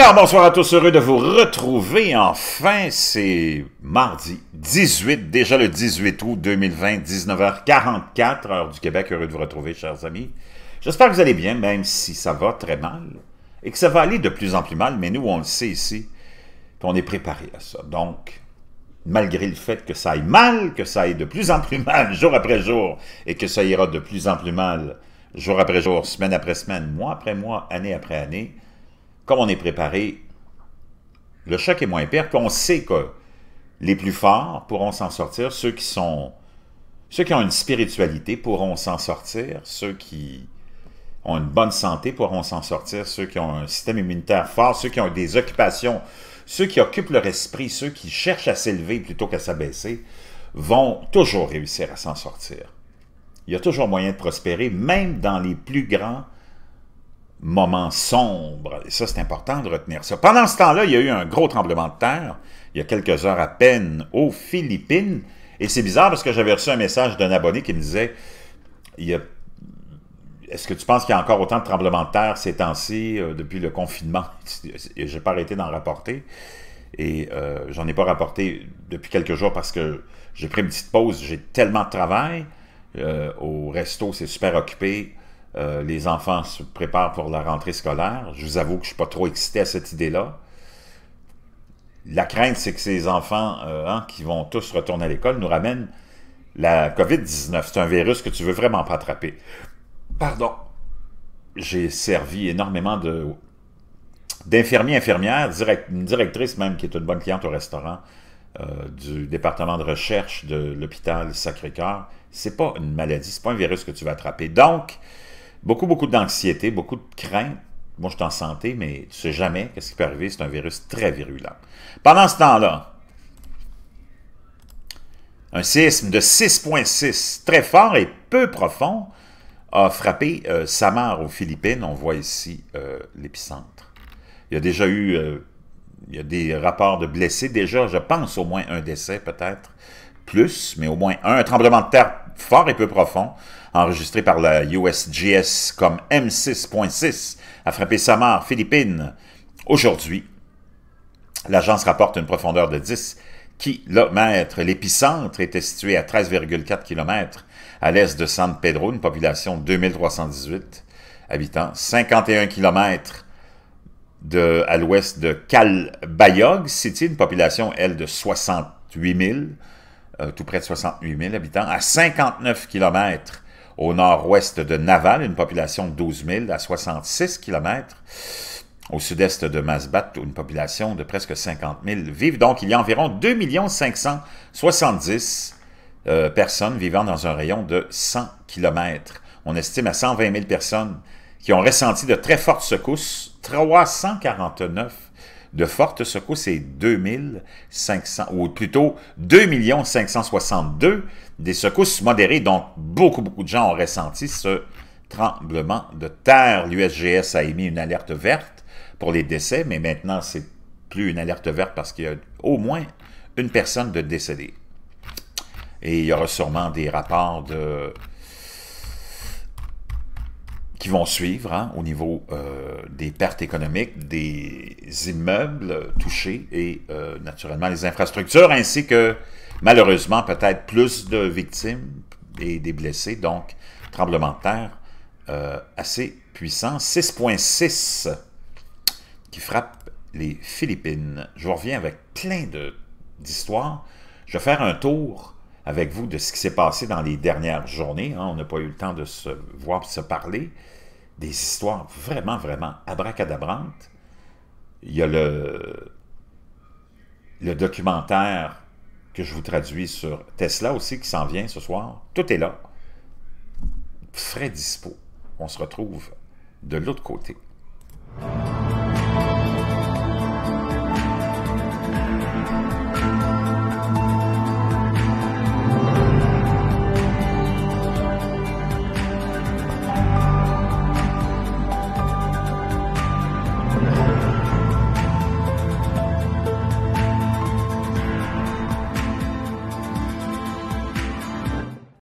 Alors, bonsoir à tous, heureux de vous retrouver. Enfin, c'est mardi 18, déjà le 18 août 2020, 19h44, heure du Québec. Heureux de vous retrouver, chers amis. J'espère que vous allez bien, même si ça va très mal et que ça va aller de plus en plus mal, mais nous, on le sait ici, qu'on on est préparé à ça. Donc, malgré le fait que ça aille mal, que ça aille de plus en plus mal jour après jour et que ça ira de plus en plus mal jour après jour, semaine après semaine, mois après mois, année après année, comme on est préparé, le choc est moins pire, qu'on sait que les plus forts pourront s'en sortir, ceux qui sont ceux qui ont une spiritualité pourront s'en sortir, ceux qui ont une bonne santé pourront s'en sortir, ceux qui ont un système immunitaire fort, ceux qui ont des occupations, ceux qui occupent leur esprit, ceux qui cherchent à s'élever plutôt qu'à s'abaisser, vont toujours réussir à s'en sortir. Il y a toujours moyen de prospérer, même dans les plus grands moment sombre. Et ça, c'est important de retenir ça. Pendant ce temps-là, il y a eu un gros tremblement de terre, il y a quelques heures à peine, aux Philippines. Et c'est bizarre parce que j'avais reçu un message d'un abonné qui me disait Est-ce que tu penses qu'il y a encore autant de tremblements de terre ces temps-ci, euh, depuis le confinement Et j'ai pas arrêté d'en rapporter. Et euh, j'en ai pas rapporté depuis quelques jours parce que j'ai pris une petite pause. J'ai tellement de travail. Euh, au resto, c'est super occupé. Euh, les enfants se préparent pour la rentrée scolaire. Je vous avoue que je ne suis pas trop excité à cette idée-là. La crainte, c'est que ces enfants euh, hein, qui vont tous retourner à l'école nous ramènent la COVID-19. C'est un virus que tu veux vraiment pas attraper. Pardon. J'ai servi énormément d'infirmiers, infirmières, une directrice même qui est une bonne cliente au restaurant euh, du département de recherche de l'hôpital Sacré-Cœur. C'est pas une maladie, c'est pas un virus que tu vas attraper. Donc, Beaucoup, beaucoup d'anxiété, beaucoup de crainte. Moi, je suis en santé, mais tu sais jamais qu'est-ce qui peut arriver. C'est un virus très virulent. Pendant ce temps-là, un séisme de 6.6, très fort et peu profond, a frappé euh, Samar aux Philippines. On voit ici euh, l'épicentre. Il y a déjà eu... Euh, il y a des rapports de blessés déjà, je pense au moins un décès peut-être, plus, mais au moins un, tremblement de terre fort et peu profond, enregistré par la USGS comme M6.6, a frappé Samar, Philippines. Aujourd'hui, l'agence rapporte une profondeur de 10 km. L'épicentre était situé à 13,4 km à l'est de San Pedro, une population de 2318 habitants, 51 km à l'ouest de Calbayog City, une population, elle, de 68 000 euh, tout près de 68 000 habitants, à 59 km au nord-ouest de Naval, une population de 12 000, à 66 km au sud-est de Masbat, où une population de presque 50 000 vivent. Donc, il y a environ 2 570 000 personnes vivant dans un rayon de 100 km. On estime à 120 000 personnes qui ont ressenti de très fortes secousses, 349 de fortes secousses, c'est 2500, ou plutôt 2 562 des secousses modérées. Donc, beaucoup, beaucoup de gens ont ressenti ce tremblement de terre. L'USGS a émis une alerte verte pour les décès, mais maintenant, c'est plus une alerte verte parce qu'il y a au moins une personne de décédée. Et il y aura sûrement des rapports de vont suivre hein, au niveau euh, des pertes économiques, des immeubles touchés et euh, naturellement les infrastructures, ainsi que malheureusement peut-être plus de victimes et des blessés. Donc, tremblement de terre euh, assez puissant. 6.6 qui frappe les Philippines. Je reviens avec plein d'histoires. Je vais faire un tour avec vous de ce qui s'est passé dans les dernières journées. Hein. on n'a pas eu le temps de se voir, de se parler des histoires vraiment, vraiment abracadabrantes. Il y a le, le documentaire que je vous traduis sur Tesla aussi qui s'en vient ce soir. Tout est là. Frais dispo. On se retrouve de l'autre côté.